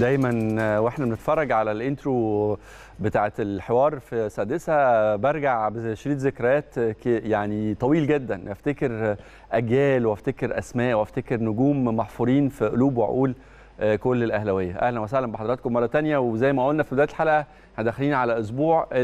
دايما آه، واحنا بنتفرج على الانترو بتاعه الحوار في سادسها برجع بشريط ذكريات يعني طويل جدا افتكر اجيال وافتكر اسماء وافتكر نجوم محفورين في قلوب وعقول آه، كل الاهلاويه اهلا وسهلا بحضراتكم مره ثانيه وزي ما قلنا في بدايه الحلقه احنا داخلين على اسبوع آه،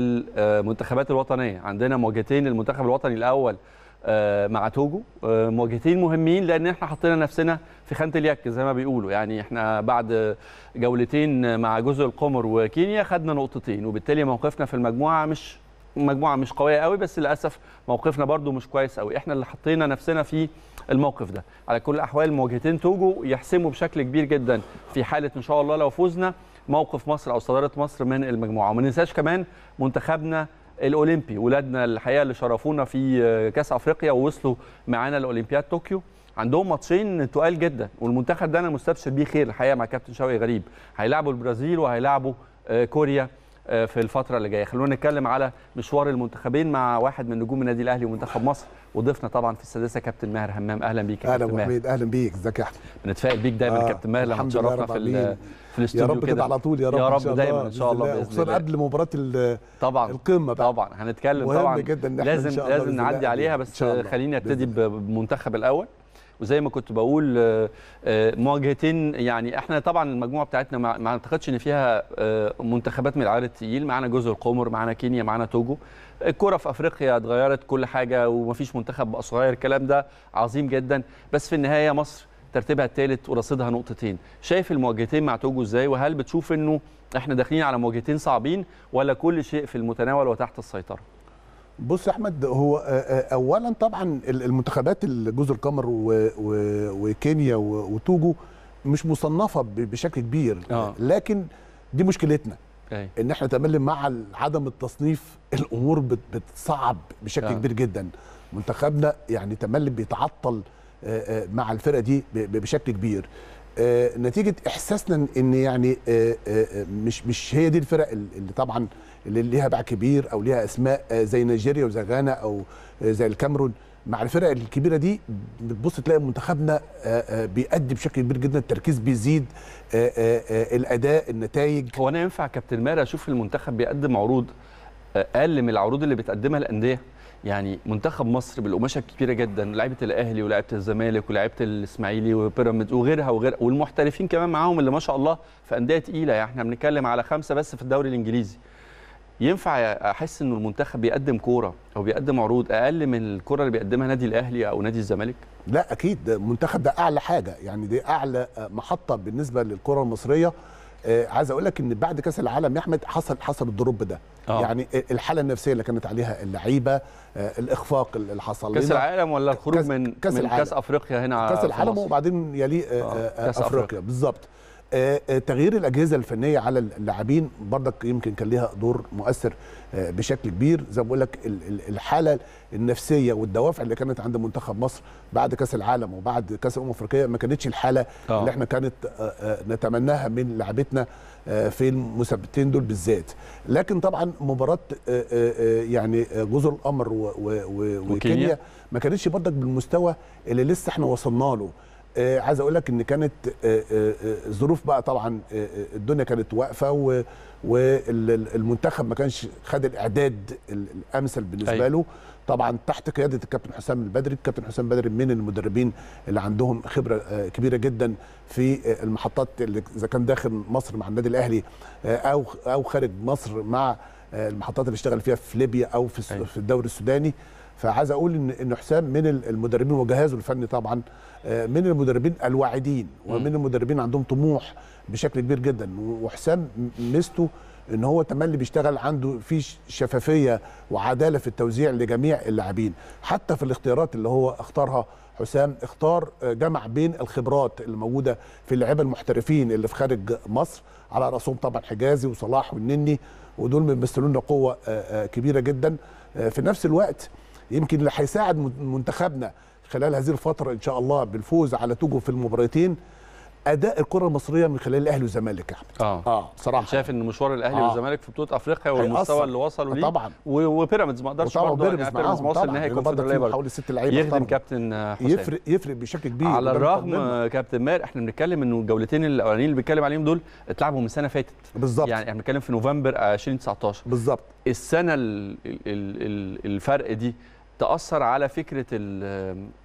المنتخبات الوطنيه عندنا مواجهتين المنتخب الوطني الاول آه، مع توجو آه، مواجهتين مهمين لان احنا حطينا نفسنا في خانه اليك زي ما بيقولوا يعني احنا بعد جولتين مع جزر القمر وكينيا خدنا نقطتين وبالتالي موقفنا في المجموعه مش مجموعه مش قويه قوي بس للاسف موقفنا برده مش كويس قوي احنا اللي حطينا نفسنا في الموقف ده على كل الاحوال مواجهتين توجو يحسموا بشكل كبير جدا في حاله ان شاء الله لو فوزنا موقف مصر او صداره مصر من المجموعه وما ننساش كمان منتخبنا الاولمبي ولادنا الحقيقه اللي شرفونا في كاس افريقيا ووصلوا معانا لاولمبياد طوكيو عندهم ماتشين تقال جدا والمنتخب ده انا مستبشر بيه خير الحقيقه مع كابتن شوقي غريب هيلاعبوا البرازيل وهيلعبوا آه، كوريا آه، في الفتره اللي جايه خلونا نتكلم على مشوار المنتخبين مع واحد من نجوم النادي الاهلي ومنتخب مصر وضيفنا طبعا في السادسه كابتن ماهر همام اهلا بيك يا كابتن ماهر اهلا بيك ازيك يا احمد بنتفائل بيك دايما آه كابتن ماهر لما تشرفنا في ال في الاستوديو يا رب كده على طول يا رب, يا رب دايما ان شاء الله باذن الله خصوصا قبل مباراه طبعا القمه بقى طبعا هنتكلم طبعا جدا لازم لازم نعدي عليها بس خليني ابتدي بمنتخب الاول وزي ما كنت بقول آه، آه، مواجهتين يعني احنا طبعا المجموعه بتاعتنا ما اعتقدش ان فيها آه، منتخبات من العيار التقيل معانا جزر القمر معانا كينيا معانا توجو الكره في افريقيا اتغيرت كل حاجه ومفيش منتخب بقى صغير الكلام ده عظيم جدا بس في النهايه مصر ترتيبها الثالث ورصيدها نقطتين شايف المواجهتين مع توجو ازاي وهل بتشوف انه احنا داخلين على مواجهتين صعبين ولا كل شيء في المتناول وتحت السيطره بص يا احمد هو آه، آه، اولا طبعا المنتخبات الجزر القمر وكينيا وتوجو مش مصنفه بشكل كبير آه. لكن دي مشكلتنا ان احنا تملي مع عدم التصنيف الامور بتصعب بشكل كبير جدا منتخبنا يعني تملم بيتعطل مع الفرقه دي بشكل كبير نتيجه احساسنا ان يعني مش مش هي دي الفرق اللي طبعا اللي ليها باع كبير او ليها اسماء آه، زي نيجيريا وزي غانا او آه، زي الكاميرون مع الفرق الكبيره دي بتبص تلاقي منتخبنا آه، بيأدي بشكل كبير جدا التركيز بيزيد الاداء النتائج هو انا ينفع كابتن ماري اشوف المنتخب بيقدم عروض اقل من العروض اللي بتقدمها الانديه يعني منتخب مصر بالقماشه الكبيره جدا لعيبه الاهلي ولعيبه الزمالك ولعيبه الاسماعيلي وبيراميدز وغيرها وغير والمحترفين كمان معاهم اللي ما شاء الله في انديه تقيله يعني احنا بنتكلم على خمسه بس في الدوري الانجليزي ينفع احس انه المنتخب بيقدم كوره او بيقدم عروض اقل من الكوره اللي بيقدمها نادي الاهلي او نادي الزمالك لا اكيد ده المنتخب ده اعلى حاجه يعني دي اعلى محطه بالنسبه للكره المصريه آه، عايز اقول لك ان بعد كاس العالم يا احمد حصل حصل الدروب ده أوه. يعني الحاله النفسيه اللي كانت عليها اللعيبه آه، الاخفاق اللي حصل كاس العالم ولا الخروج كاس من كاس, من كاس افريقيا هنا كاس العالم وبعدين يليه آه, آه، افريقيا, أفريقيا. بالظبط آه، آه، تغيير الاجهزه الفنيه على اللاعبين بردك يمكن كان ليها دور مؤثر آه، بشكل كبير زي ما بقول لك الحاله النفسيه والدوافع اللي كانت عند منتخب مصر بعد كاس العالم وبعد كاس الامم الافريقيه ما كانتش الحاله أوه. اللي احنا كانت نتمناها من لعبتنا في المثبتين دول بالذات لكن طبعا مباراه يعني جزر القمر وكينيا ما كانتش بردك بالمستوى اللي لسه احنا وصلنا له آه، عايز اقول لك ان كانت الظروف آه، آه، بقى طبعا الدنيا كانت واقفه والمنتخب ما كانش خد الاعداد الامثل بالنسبه أي. أيوة. له طبعا تحت قياده الكابتن حسام البدري الكابتن حسام البدري من المدربين اللي عندهم خبره كبيره جدا في المحطات اللي اذا كان داخل مصر مع النادي الاهلي او او خارج مصر مع المحطات اللي اشتغل فيها في ليبيا او في, أي. أيوة. في الدوري السوداني فعايز اقول ان ان حسام من المدربين وجهازه الفني طبعا آه، من المدربين الواعدين ومن المدربين عندهم طموح بشكل كبير جدا وحسام ميزته ان هو تملي بيشتغل عنده في شفافيه وعداله في التوزيع لجميع اللاعبين حتى في الاختيارات اللي هو اختارها حسام اختار آه، جمع بين الخبرات اللي موجوده في اللعيبه المحترفين اللي في خارج مصر على راسهم طبعا حجازي وصلاح والنني ودول بيمثلوا لنا قوه آه، كبيره جدا في نفس الوقت يمكن اللي هيساعد منتخبنا خلال هذه الفتره ان شاء الله بالفوز على توجو في المباراتين اداء الكره المصريه من خلال الاهلي والزمالك يا احمد اه اه صراحه شايف ان مشوار الاهلي آه. والزمالك في بطوله افريقيا والمستوى اللي وصلوا ليه طبعا وبيراميدز ما قدرش برضه يعني بيراميدز بيراميدز ما وصل نهائي كونفدراليه حوالي ست لعيبه يخدم كابتن حسين يفرق يفرق بشكل كبير على الرغم كابتن ماهر احنا بنتكلم انه الجولتين الاولانيين اللي بنتكلم عليهم دول اتلعبوا من سنه فاتت بالظبط يعني احنا بنتكلم في نوفمبر 2019 آه، بالظبط السنه الفرق دي تاثر على فكره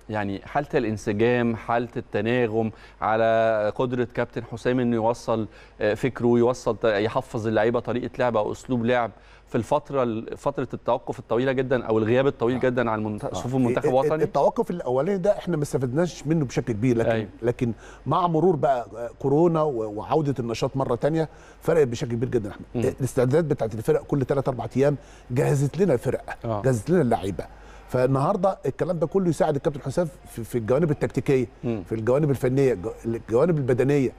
يعني حاله الانسجام حاله التناغم على قدره كابتن حسام انه يوصل آه، فكره ويوصل يحفظ اللعيبه طريقه لعب او اسلوب لعب في الفتره فتره التوقف الطويله جدا او الغياب الطويل آه. جدا عن صفوف المنتخب الوطني التوقف الاولاني ده احنا ما استفدناش منه بشكل كبير لكن أيوه. لكن مع مرور بقى آه، كورونا وعوده النشاط مره ثانيه فرقت بشكل كبير جدا احمد الاستعدادات بتاعت الفرق كل 3 4 ايام جهزت لنا الفرق جهزت لنا اللعيبه فالنهارده الكلام ده كله يساعد الكابتن حسام في الجوانب التكتيكيه في الجوانب الفنيه الجوانب البدنيه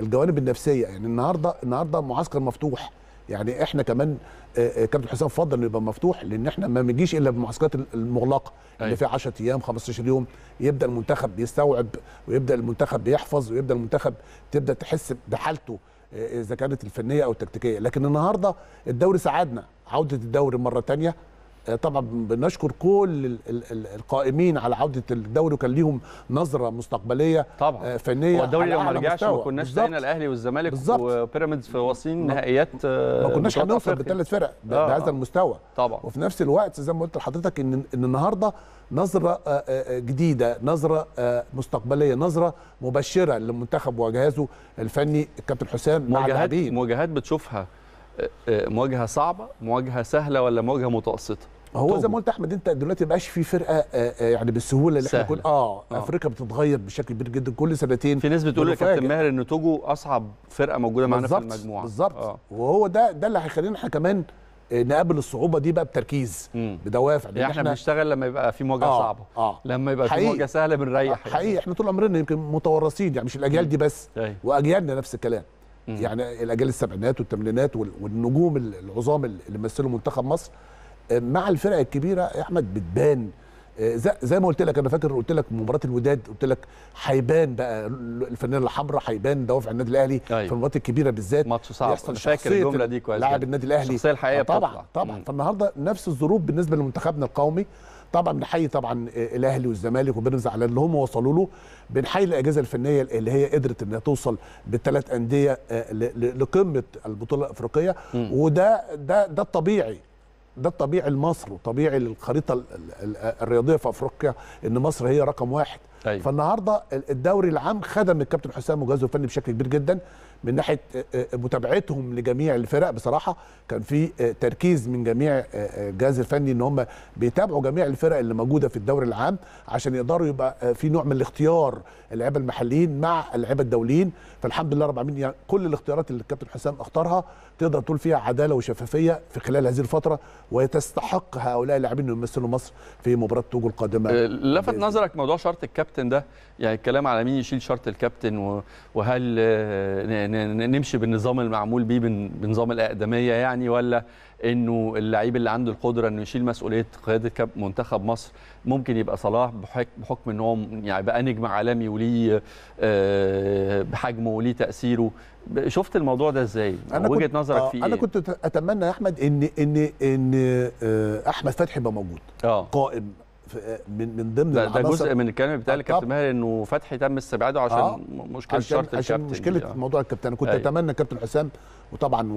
الجوانب النفسيه يعني النهارده النهارده معسكر مفتوح يعني احنا كمان آه، آه، كابتن حسام فضل انه يبقى مفتوح لان احنا ما بنجيش الا بالمعسكرات المغلقه اللي أيوة. فيها 10 ايام 15 يوم يبدا المنتخب يستوعب ويبدا المنتخب بيحفظ ويبدا المنتخب تبدا تحس بحالته آه، اذا كانت الفنيه او التكتيكيه لكن النهارده الدوري ساعدنا عوده الدوري مره ثانيه طبعا بنشكر كل القائمين على عوده الدوري وكان ليهم نظره مستقبليه آه، طبعا فنيه هو الدوري لو ما رجعش ما كناش لقينا الاهلي والزمالك وبيراميدز في واصلين نهائيات آه، ما كناش هنوصل بثلاث فرق آه. بهذا المستوى طبعا وفي نفس الوقت زي ما قلت لحضرتك ان ان النهارده نظره جديده نظره مستقبليه نظره مبشره للمنتخب وجهازه الفني الكابتن حسام مواجهات مواجهات بتشوفها مواجهه صعبه مواجهه سهله ولا مواجهه متوسطه هو زي ما قلت احمد انت دلوقتي ما بقاش في فرقه آه، آه، يعني بالسهوله اللي سهل. احنا كنا اه, آه. افريقيا بتتغير بشكل كبير جدا كل سنتين في ناس بتقول لك كابتن ماهر ان توجو اصعب فرقه موجوده معانا في المجموعه بالظبط آه. وهو ده ده اللي هيخلينا احنا كمان آه، نقابل الصعوبه دي بقى بتركيز مم. بدوافع يعني احنا, احنا بنشتغل لما يبقى في مواجهه آه. صعبه آه. لما يبقى حقيقي. في مواجهه سهله بنريح آه. حقيقي احنا طول عمرنا يمكن متورثين يعني مش الاجيال دي بس أيوة. واجيالنا نفس الكلام مم. يعني الاجيال السبعينات والثمانينات والنجوم العظام اللي مثلوا منتخب مصر مع الفرق الكبيره يا احمد بتبان آه، زي ما قلت لك انا فاكر قلت لك مباراه الوداد قلت لك هيبان بقى الفنانه الحمراء هيبان دوافع النادي الاهلي أيوة. في المباريات الكبيره بالذات ماتش صعب فاكر الجمله دي كويس لاعب النادي الاهلي الشخصيه الحقيقيه طبعا طبعا فالنهارده نفس الظروف بالنسبه لمنتخبنا القومي طبعا بنحيي طبعا آه، الاهلي والزمالك وبيراميدز على اللي هم وصلوا له بنحيي الاجهزه الفنيه اللي هي قدرت انها توصل بالثلاث انديه آه، لقمه البطوله الافريقيه م. وده ده ده الطبيعي ده الطبيعي لمصر وطبيعي للخريطه الرياضيه في افريقيا ان مصر هي رقم واحد أيوة. فالنهارده الدوري العام خدم الكابتن حسام وجهازه الفني بشكل كبير جدا من ناحيه آه، آه، متابعتهم لجميع الفرق بصراحه كان في آه، تركيز من جميع الجهاز الفني ان هم بيتابعوا جميع الفرق اللي موجوده في الدوري العام عشان يقدروا يبقى في نوع من الاختيار اللعيبه المحليين مع اللعيبه الدوليين فالحمد لله رب العالمين يعني كل الاختيارات اللي الكابتن حسام اختارها تقدر تقول فيها عداله وشفافيه في خلال هذه الفتره وتستحق هؤلاء اللاعبين انهم يمثلوا مصر في مباراه توجو القادمه لفت نظرك موضوع شرط الكابتن ده يعني الكلام على مين يشيل شرط الكابتن وهل نمشي بالنظام المعمول بيه بنظام الاقدميه يعني ولا انه اللعيب اللي عنده القدره انه يشيل مسؤوليه قياده كاب منتخب مصر ممكن يبقى صلاح بحكم ان هو يعني بقى نجم عالمي وليه آه، بحجمه وليه تاثيره شفت الموضوع ده ازاي؟ وجهه نظرك آه، فيه انا إيه؟ كنت اتمنى يا احمد ان ان ان آه، احمد فتحي يبقى موجود آه. قائم من من ضمن ده, ده جزء من الكلام بتاع الكابتن ماهر انه فتحي تم استبعاده عشان آه مشكله عشان شرط عشان الكابتن مشكله يعني. موضوع الكابتن انا كنت أي. أيوة. اتمنى الكابتن حسام وطبعا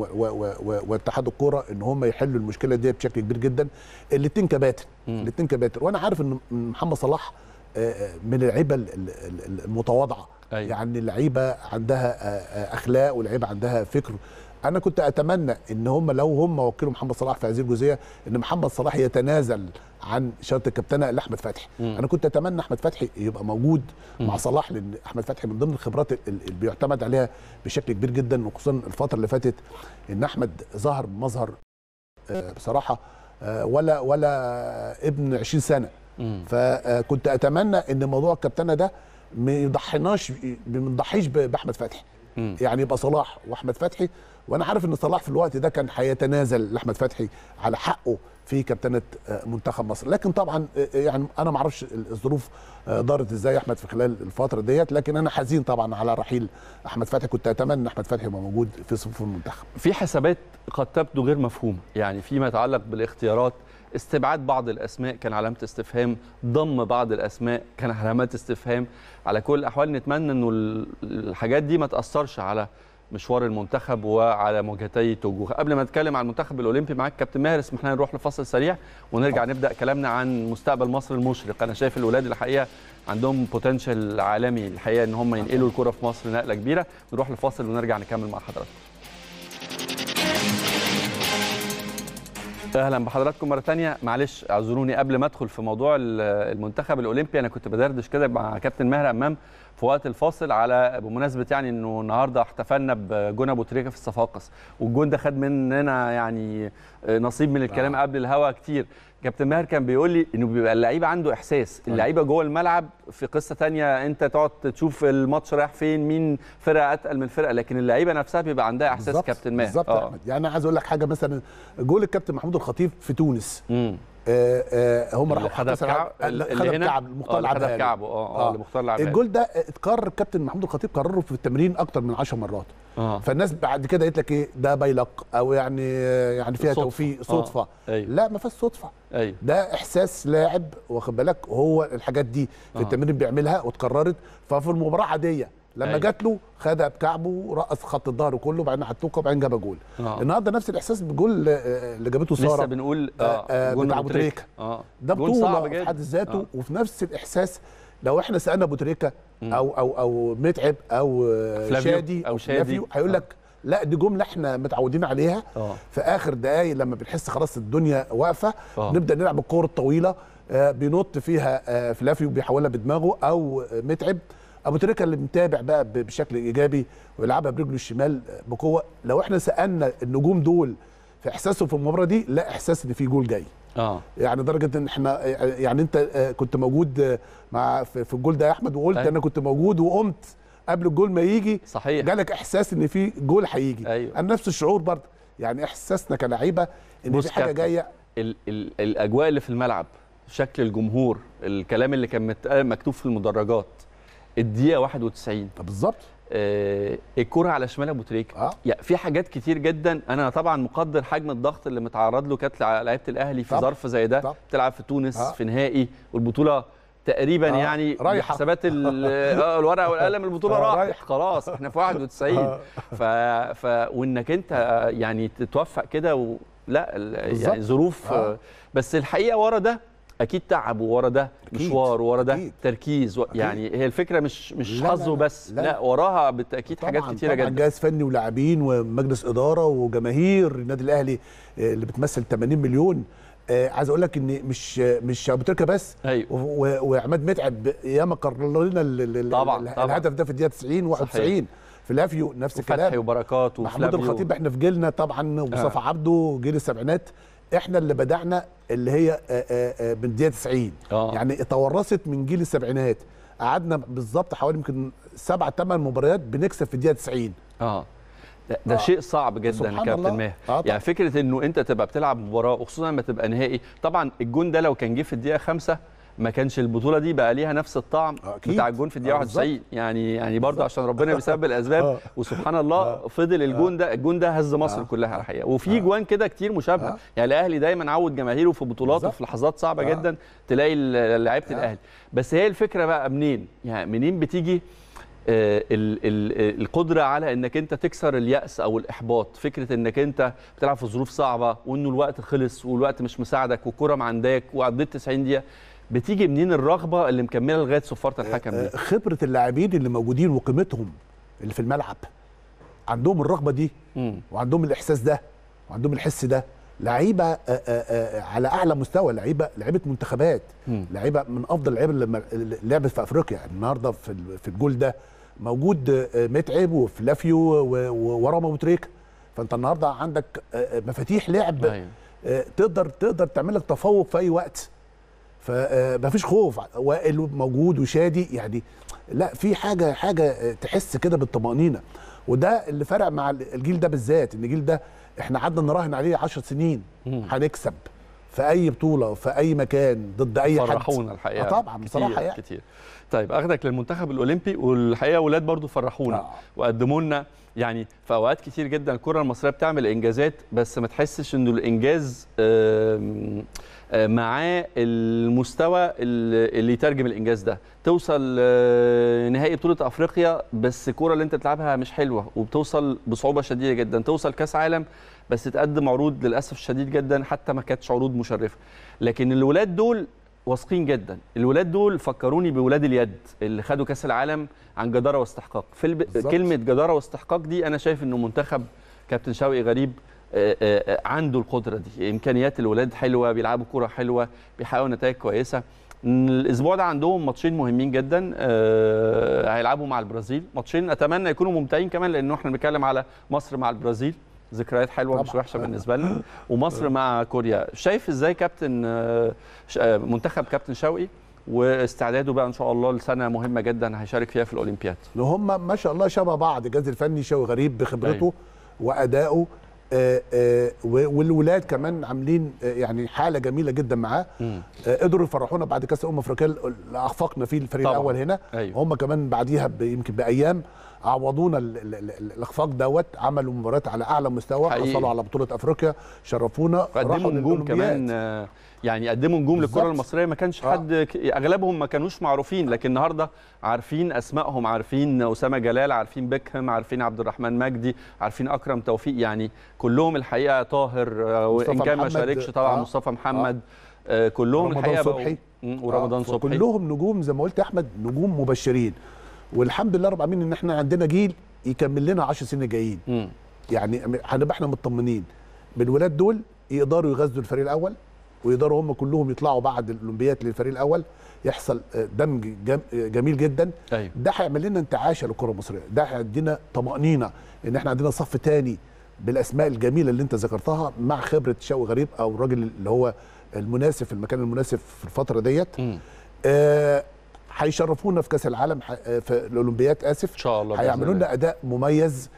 واتحاد الكوره ان هم يحلوا المشكله دي بشكل كبير جدا الاثنين كباتن الاثنين كباتن وانا عارف ان محمد صلاح آه، آه، من اللعيبه المتواضعه أي. أيوة. يعني اللعيبه عندها اخلاق واللعيبه عندها فكر انا كنت اتمنى ان هم لو هم وكلوا محمد صلاح في هذه الجزئيه ان محمد صلاح يتنازل عن شرط الكابتنه لاحمد فتحي انا كنت اتمنى احمد فتحي يبقى موجود مم. مع صلاح لان احمد فتحي من ضمن الخبرات اللي بيعتمد عليها بشكل كبير جدا وخصوصا الفتره اللي فاتت ان احمد ظهر بمظهر آه، بصراحه آه، ولا ولا ابن 20 سنه مم. فكنت اتمنى ان موضوع الكابتنه ده ما يضحيناش ما باحمد فتحي يعني يبقى صلاح واحمد فتحي وانا عارف ان صلاح في الوقت ده كان هيتنازل لاحمد فتحي على حقه في كابتنه آه، منتخب مصر لكن طبعا آه، آه، يعني انا ما اعرفش الظروف دارت ازاي احمد في خلال الفتره ديت لكن انا حزين طبعا على رحيل احمد فتحي كنت اتمنى ان احمد فتحي يبقى موجود في صفوف المنتخب في حسابات قد تبدو غير مفهومه يعني فيما يتعلق بالاختيارات استبعاد بعض الاسماء كان علامه استفهام ضم بعض الاسماء كان علامات استفهام على كل الاحوال نتمنى انه الحاجات دي ما تاثرش على مشوار المنتخب وعلى مواجهتي توجوه قبل ما نتكلم عن المنتخب الاولمبي معاك كابتن ماهر اسمح لنا نروح لفصل سريع ونرجع نبدا كلامنا عن مستقبل مصر المشرق انا شايف الولاد الحقيقه عندهم بوتنشال عالمي الحقيقه ان هم ينقلوا الكره في مصر نقله كبيره نروح لفاصل ونرجع نكمل مع حضراتكم اهلا بحضراتكم مره ثانيه معلش اعذروني قبل ما ادخل في موضوع المنتخب الاولمبي انا كنت بدردش كده مع كابتن ماهر امام في وقت الفاصل على بمناسبه يعني انه النهارده احتفلنا بجون ابو تريكه في الصفاقس والجون ده خد مننا يعني نصيب من الكلام نعم. قبل الهوا كتير كابتن ماهر كان بيقول لي انه بيبقى اللعيب عنده احساس طيب. اللعيبه جوه الملعب في قصه تانية انت تقعد تشوف الماتش رايح فين مين فرقه اتقل من فرقه لكن اللعيبه نفسها بيبقى عندها احساس بالزبط. كابتن ماهر بالظبط احمد آه. يعني انا عايز اقول لك حاجه مثلا جول الكابتن محمود الخطيب في تونس هم آه، آه، راحوا خدها كعب اللي هنا كعب مختار لعبها كعبه اه اللي مختار لعبها الجول ده اتكرر كابتن محمود الخطيب قرره في التمرين اكتر من 10 مرات آه. فالناس بعد كده قالت لك ايه ده بيلق او يعني يعني فيها صدفة. توفيق آه. صدفه آه. أيوه. لا ما فيهاش صدفه أيوه. ده احساس لاعب واخد بالك هو الحاجات دي في آه. التمرين بيعملها وتكررت ففي المباراه عاديه لما أيوه. جات له خدها بكعبه ورقص خط الظهر كله وبعدين كوب وبعدين جاب جول آه. النهارده نفس الاحساس بالجول آه، آه، اللي جابته ساره لسه بنقول آه, آه, بتاع ابو تريكه آه. ده بطوله في حد ذاته آه. وفي نفس الاحساس لو احنا سالنا ابو تريكه او او او متعب او فلافيو شادي او شادي هيقول آه. لك لا دي جمله احنا متعودين عليها أوه. في اخر دقائق لما بنحس خلاص الدنيا واقفه آه. نبدا نلعب الكور الطويله آه، بينط فيها فلافيو بيحولها بدماغه او متعب ابو تريكه اللي متابع بقى بشكل ايجابي ويلعبها برجله الشمال بقوه لو احنا سالنا النجوم دول في احساسهم في المباراه دي لا احساس ان في جول جاي اه يعني درجه ان احنا يعني انت كنت موجود مع في الجول ده يا احمد وقلت أيوة. انا كنت موجود وقمت قبل الجول ما يجي صحيح جالك احساس ان في جول هيجي أيوة. انا نفس الشعور برضه يعني احساسنا كلاعيبه ان في حاجه جايه ال ال الاجواء اللي في الملعب شكل الجمهور الكلام اللي كان آه، مكتوب في المدرجات الدقيقه 91 بالظبط آه الكره على شمال ابو تريكه آه. يعني في حاجات كتير جدا انا طبعا مقدر حجم الضغط اللي متعرض له كانت لعيبه الاهلي في ظرف زي ده بتلعب في تونس آه. في نهائي والبطوله تقريبا آه يعني اه الورقه والقلم البطوله آه راحت خلاص احنا في 91 آه ف... ف وانك انت يعني تتوفق كده و... لا يعني ظروف آه. بس الحقيقه ورا ده اكيد تعب وورا ده مشوار وورا ده أكيد. تركيز و... يعني هي الفكره مش مش حظ وبس لا, لا. لا وراها بالتاكيد حاجات كتيره طبعًا جدا جهاز فني ولاعبين ومجلس اداره وجماهير النادي الاهلي آه، اللي بتمثل 80 مليون آه عايز اقول لك ان مش مش ابو تركه بس ايوه وعماد متعب ياما قرر لنا الهدف ده في الدقيقه 90 91 في لافيو نفس الكلام فتحي وبركات محمود الخطيب احنا في جيلنا طبعا ومصطفى آه. عبده جيل السبعينات احنا اللي بدانا اللي هي آه، آه، آه، من الدقيقه 90 آه. يعني تورثت من جيل السبعينات قعدنا بالظبط حوالي يمكن سبع ثمان مباريات بنكسب في الدقيقه 90 اه ده, آه. شيء صعب جدا يا كابتن ماهر آه يعني فكره انه انت تبقى بتلعب مباراه وخصوصا لما تبقى نهائي طبعا الجون ده لو كان جه في الدقيقه خمسة ما كانش البطوله دي بقى ليها نفس الطعم آه، أكيد. بتاع الجون في الدقيقه 91 يعني يعني برضه عشان ربنا بيسبب الاسباب آه. وسبحان الله آه. فضل الجون آه. ده الجون ده هز مصر آه. كلها الحقيقه وفي آه. جوان كده كتير مشابهه آه. يعني الاهلي دايما عود جماهيره في بطولات وفي لحظات صعبه آه. جدا تلاقي لعيبه آه. الاهلي بس هي الفكره بقى منين يعني منين بتيجي آه، آه، القدره على انك انت تكسر الياس او الاحباط فكره انك انت بتلعب في ظروف صعبه وانه الوقت خلص والوقت مش مساعدك والكره عندك وعديت 90 دقيقه بتيجي منين الرغبه اللي مكمله لغايه صفاره الحكم دي آه، خبره اللاعبين اللي موجودين وقيمتهم اللي في الملعب عندهم الرغبه دي وعندهم الاحساس ده وعندهم الحس ده لعيبه على اعلى مستوى لعيبه لعيبه منتخبات لعيبه من افضل اللعيبه اللي لعبت في افريقيا النهارده في الجول ده موجود آه، متعب وفلافيو وورا ابو تريكه فانت النهارده عندك آه، آه، مفاتيح لعب أيوة. تقدر تقدر تعمل لك تفوق في اي وقت فمفيش خوف وائل موجود وشادي يعني لا في حاجه حاجه تحس كده بالطمانينه وده اللي فرق مع الجيل ده بالذات ان الجيل ده احنا قعدنا نراهن عليه 10 سنين هنكسب في اي بطوله في اي مكان ضد اي حد فرحونا الحقيقه آه طبعا بصراحه كتير, يعني. كتير طيب اخدك للمنتخب الاولمبي والحقيقه ولاد برضو فرحونا آه. وقدموا لنا يعني في اوقات كتير جدا الكره المصريه بتعمل انجازات بس ما تحسش انه الانجاز آه، معاه المستوى اللي يترجم الانجاز ده توصل آه، نهائي بطوله افريقيا بس الكوره اللي انت بتلعبها مش حلوه وبتوصل بصعوبه شديده جدا توصل كاس عالم بس تقدم عروض للاسف شديد جدا حتى ما كانتش عروض مشرفه لكن الولاد دول واثقين جدا الولاد دول فكروني بولاد اليد اللي خدوا كاس العالم عن جداره واستحقاق في الب... كلمه جداره واستحقاق دي انا شايف انه منتخب كابتن شوقي غريب آه، آه، آه، عنده القدره دي امكانيات الولاد حلوه بيلعبوا كره حلوه بيحققوا نتائج كويسه الاسبوع ده عندهم ماتشين مهمين جدا هيلعبوا مع البرازيل ماتشين اتمنى يكونوا ممتعين كمان لانه احنا بنتكلم على مصر مع البرازيل ذكريات حلوه مش وحشه بالنسبه لنا ومصر مع كوريا شايف ازاي كابتن آه، منتخب كابتن شوقي واستعداده بقى ان شاء الله لسنه مهمه جدا هيشارك فيها في الاولمبياد هم ما شاء الله شبه بعض الجهاز الفني شوقي غريب بخبرته أيوة. وادائه آه، آه، والولاد كمان عاملين يعني حاله جميله جدا معاه قدروا يفرحونا بعد كاس الامم الافريقيه اللي اخفقنا فيه الفريق طبعا. الاول هنا أيوه. هم كمان بعديها يمكن بايام عوضونا الاخفاق دوت عملوا مباريات على اعلى مستوى حصلوا على بطوله افريقيا شرفونا قدموا نجوم كمان آه، يعني قدموا نجوم للكره المصريه ما كانش آه. حد آه. اغلبهم ما كانوش معروفين لكن النهارده عارفين اسمائهم عارفين اسامه جلال عارفين بيكهام عارفين عبد الرحمن مجدي عارفين اكرم توفيق يعني كلهم الحقيقه طاهر آه، وان كان ما شاركش طبعا آه. مصطفى محمد آه. كلهم الحقيقه صبحي ورمضان صبحي كلهم نجوم زي ما قلت يا احمد نجوم مبشرين والحمد لله رب العالمين ان احنا عندنا جيل يكمل لنا 10 سنين جايين يعني هنبقى احنا مطمنين بالولاد دول يقدروا يغذوا الفريق الاول ويقدروا هم كلهم يطلعوا بعد الاولمبياد للفريق الاول يحصل دمج جميل جدا أيوة. ده هيعمل لنا انتعاشه للكره المصريه ده هيدينا طمانينه ان احنا عندنا صف تاني بالاسماء الجميله اللي انت ذكرتها مع خبره شوقي غريب او الراجل اللي هو المناسب في المكان المناسب في الفتره ديت آه هيشرفونا في كاس العالم آه، في الاولمبياد اسف ان شاء الله هيعملوا لنا اداء مميز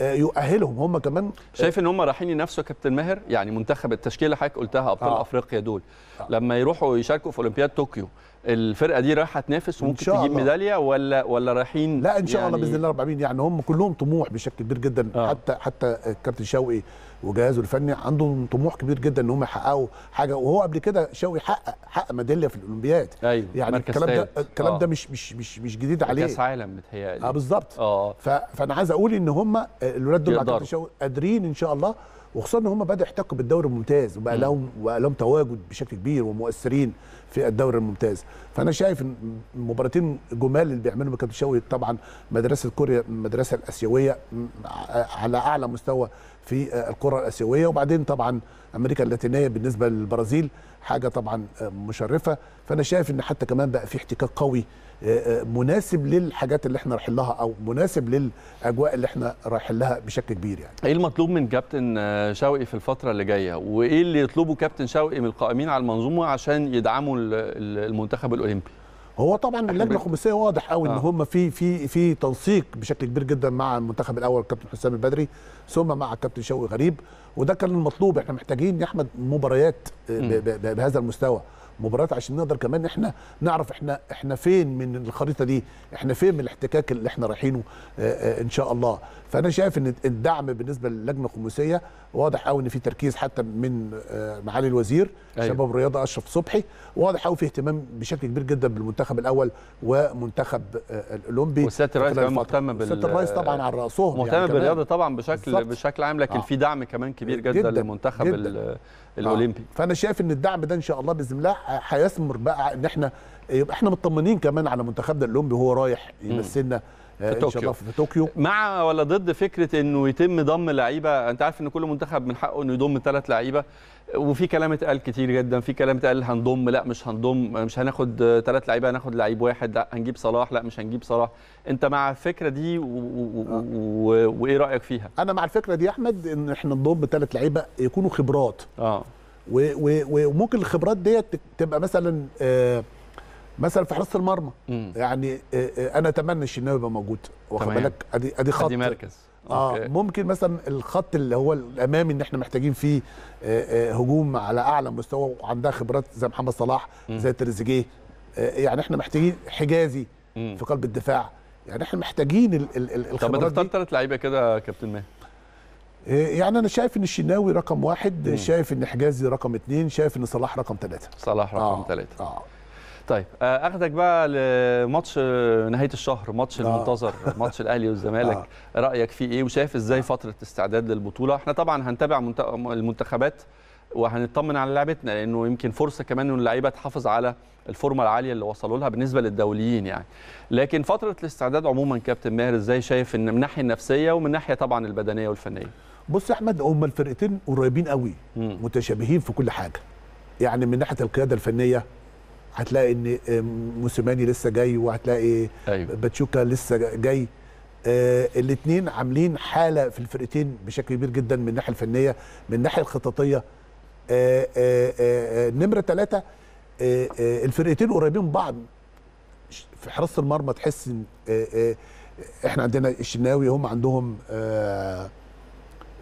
آه، يؤهلهم هم كمان آه، شايف ان هم رايحين ينافسوا يا كابتن ماهر يعني منتخب التشكيله حضرتك قلتها ابطال آه. افريقيا دول آه. لما يروحوا يشاركوا في اولمبياد طوكيو الفرقه دي رايحه تنافس وممكن تجيب الله. ميداليه ولا ولا رايحين لا ان شاء يعني الله باذن الله رب العالمين يعني هم كلهم طموح بشكل كبير جدا آه. حتى حتى الكابتن شوقي وجهازه الفني عندهم طموح كبير جدا ان هم يحققوا حاجه وهو قبل كده شوقي حقق حقق ميداليه في الاولمبياد أيوة. يعني الكلام ده الكلام آه. ده مش مش مش مش جديد عليه كاس عالم متهيألي اه بالظبط آه. فانا عايز اقول ان هم الولاد دول قادرين ان شاء الله وخصوصا ان هم بداوا يحتكوا بالدوري الممتاز وبقى لهم وبقى لهم تواجد بشكل كبير ومؤثرين في الدوري الممتاز فانا شايف ان مباراتين جمال اللي بيعملهم الكابتن شوقي طبعا مدرسه كوريا المدرسه الاسيويه على اعلى مستوى في آه، الكره الاسيويه وبعدين طبعا امريكا اللاتينيه بالنسبه للبرازيل حاجه طبعا آه، مشرفه فانا شايف ان حتى كمان بقى في احتكاك قوي آه، آه، مناسب للحاجات اللي احنا رايحين لها او مناسب للاجواء اللي احنا رايحين لها بشكل كبير يعني ايه المطلوب من كابتن آه، شوقي في الفتره اللي جايه وايه اللي يطلبه كابتن شوقي من القائمين على المنظومه عشان يدعموا المنتخب الاولمبي هو طبعا اللجنه الخماسيه واضح قوي آه. ان هم في في في تنسيق بشكل كبير جدا مع المنتخب الاول كابتن حسام البدري ثم مع كابتن شوقي غريب وده كان المطلوب احنا محتاجين يا احمد مباريات بهذا المستوى مباريات عشان نقدر كمان احنا نعرف احنا احنا فين من الخريطه دي احنا فين من الاحتكاك اللي احنا رايحينه آه، آه، ان شاء الله فانا شايف ان الدعم بالنسبه للجنه الخمسيه واضح قوي ان في تركيز حتى من آه، معالي الوزير أيوة. شباب الرياضه اشرف صبحي واضح قوي في اهتمام بشكل كبير جدا بالمنتخب الاول ومنتخب آه، الاولمبي وسياده الرئيس كمان مهتم بال سياده الرئيس طبعا على راسهم يعني مهتم يعني بالرياضه طبعا بشكل بالزبط. بشكل عام لكن آه. في دعم كمان كبير آه، جدا, جداً للمنتخب جداً. الاولمبي آه. فانا شايف ان الدعم ده ان شاء الله باذن الله هيثمر بقى ان احنا يبقى احنا مطمنين كمان على منتخبنا الاولمبي وهو رايح يمثلنا في طوكيو. ان في طوكيو مع ولا ضد فكره انه يتم ضم لعيبه انت عارف ان كل منتخب من حقه انه يضم ثلاث لعيبه وفي كلام اتقال كتير جدا في كلام اتقال هنضم لا مش هنضم مش هناخد ثلاث لعيبه هناخد لعيب واحد لا هنجيب صلاح لا مش هنجيب صلاح انت مع الفكره دي و... و... آه. وايه رايك فيها انا مع الفكره دي يا احمد ان احنا نضم ثلاث لعيبه يكونوا خبرات اه وممكن الخبرات ديت تبقى مثلا آه مثلا في حراسه المرمى يعني آه، آه، انا اتمنى الشناوي يبقى موجود واخد بالك ادي ادي خط ادي مركز اه أوكي. ممكن مثلا الخط اللي هو الامامي ان احنا محتاجين فيه آه، هجوم على اعلى مستوى وعندها خبرات زي محمد صلاح مم. زي تريزيجيه يعني احنا محتاجين حجازي مم. في قلب الدفاع يعني احنا محتاجين ال ال ال الخبرات طب تختار ثلاث لعيبه كده كابتن ماهر يعني انا شايف ان الشناوي رقم واحد مم. شايف ان حجازي رقم اثنين شايف ان صلاح رقم ثلاثه صلاح رقم ثلاثه آه. آه. طيب آه، اخذك بقى لماتش آه، نهايه الشهر ماتش آه. المنتظر ماتش الاهلي والزمالك رايك فيه ايه وشايف ازاي فتره استعداد للبطوله احنا طبعا هنتابع المنتخبات وهنطمن على لعبتنا لانه يمكن فرصه كمان ان اللعيبه تحافظ على الفورمه العاليه اللي وصلوا لها بالنسبه للدوليين يعني لكن فتره الاستعداد عموما كابتن ماهر ازاي شايف ان من الناحيه النفسيه ومن الناحيه طبعا البدنيه والفنيه بص يا احمد هما الفرقتين قريبين قوي متشابهين في كل حاجه يعني من ناحيه القياده الفنيه هتلاقي ان آه، موسيماني لسه جاي وهتلاقي أيوة. باتشوكا لسه جاي آه الاثنين عاملين حاله في الفرقتين بشكل كبير جدا من الناحيه الفنيه من الناحيه الخططيه آه آه, آه،, آه، نمره ثلاثه الفرقتين قريبين من بعض في حراسه المرمى تحس ان احنا عندنا الشناوي هم عندهم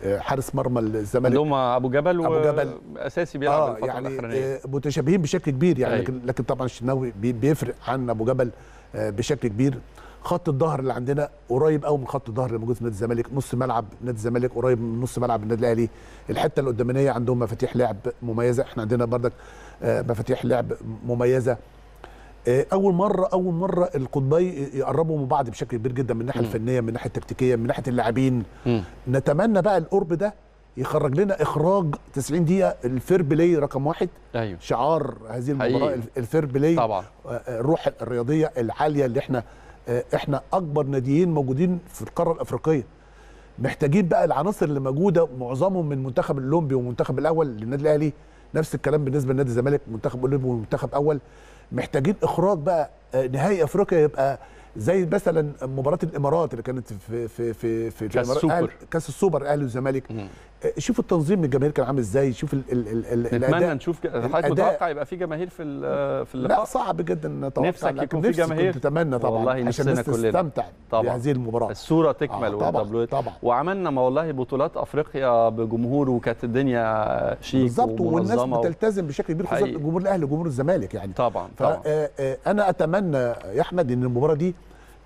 حارس مرمى الزمالك عندهم ابو جبل ابو جبل اساسي بيلعب آه الفتره يعني الاخرانيه آه، متشابهين بشكل كبير يعني أيوة. لكن لكن طبعا الشناوي بيفرق عن ابو جبل آه، بشكل كبير خط الظهر اللي عندنا قريب قوي من خط الظهر اللي موجود في نادي الزمالك نص ملعب نادي الزمالك قريب من نص ملعب النادي الاهلي الحته القداميه عندهم مفاتيح لعب مميزه احنا عندنا بردك آه، مفاتيح لعب مميزه آه، اول مره اول مره القطبي يقربوا من بعض بشكل كبير جدا من الناحيه الفنيه من الناحيه التكتيكيه من ناحيه اللاعبين نتمنى بقى القرب ده يخرج لنا اخراج 90 دقيقه الفير بلاي رقم واحد أيوه. شعار هذه المباراه أيوه. الفير بلاي طبعا آه، آه، الروح الرياضيه العاليه اللي احنا احنا اكبر ناديين موجودين في القاره الافريقيه محتاجين بقى العناصر اللي موجوده معظمهم من منتخب الاولمبي والمنتخب الاول للنادي الاهلي نفس الكلام بالنسبه لنادي الزمالك منتخب اولمبي ومنتخب اول محتاجين اخراج بقى آه، نهائي افريقيا يبقى زي مثلا مباراه الامارات اللي كانت في في في في كاس السوبر كاس السوبر الاهلي والزمالك آه، شوف التنظيم من الجماهير كان عامل ازاي شوف ال ال ال الاداء نتمنى نشوف حضرتك متوقع يبقى في جماهير في في اللقاء لا صعب جدا نتوقع نفسك يكون في جماهير نتمنى طبعا والله عشان الناس تستمتع بهذه المباراه الصوره تكمل آه طبعا طبعا وعملنا ما والله بطولات افريقيا بجمهور وكانت الدنيا شيك بالظبط والناس بتلتزم بشكل كبير خصوصا جمهور الاهلي وجمهور الزمالك يعني طبعا طبعا انا اتمنى اتمنى يا احمد ان المباراه دي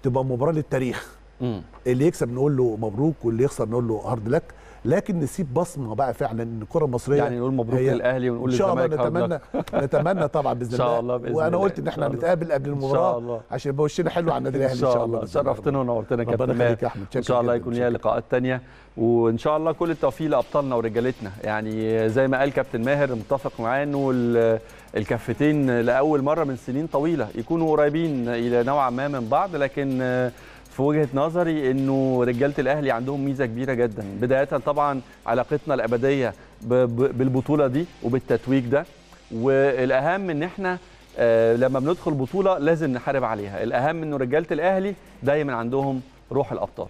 تبقى مباراه للتاريخ مم. اللي يكسب نقول له مبروك واللي يخسر نقول له هارد لك لكن نسيب بصمه بقى فعلا ان الكره المصريه يعني نقول مبروك للاهلي ونقول للزمالك ان شاء الله نتمنى نتمنى طبعا باذن الله ان شاء الله باذن وانا قلت ان احنا هنتقابل قبل المباراه عشان يبقى وشنا حلو على النادي الاهلي ان شاء الله شرفتنا ونورتنا كابتن ربنا يخليك يا احمد ان شاء الله يكون ليها لقاءات ثانيه وان شاء الله كل التوفيق لابطالنا ورجالتنا يعني زي ما قال كابتن ماهر متفق معاه انه الكفتين لاول مره من سنين طويله يكونوا قريبين الى نوعا ما من بعض لكن في وجهه نظري انه رجاله الاهلي عندهم ميزه كبيره جدا بدايه طبعا علاقتنا الابديه بالبطوله دي وبالتتويج ده والاهم ان احنا آه، لما بندخل بطوله لازم نحارب عليها الاهم انه رجاله الاهلي دايما عندهم روح الابطال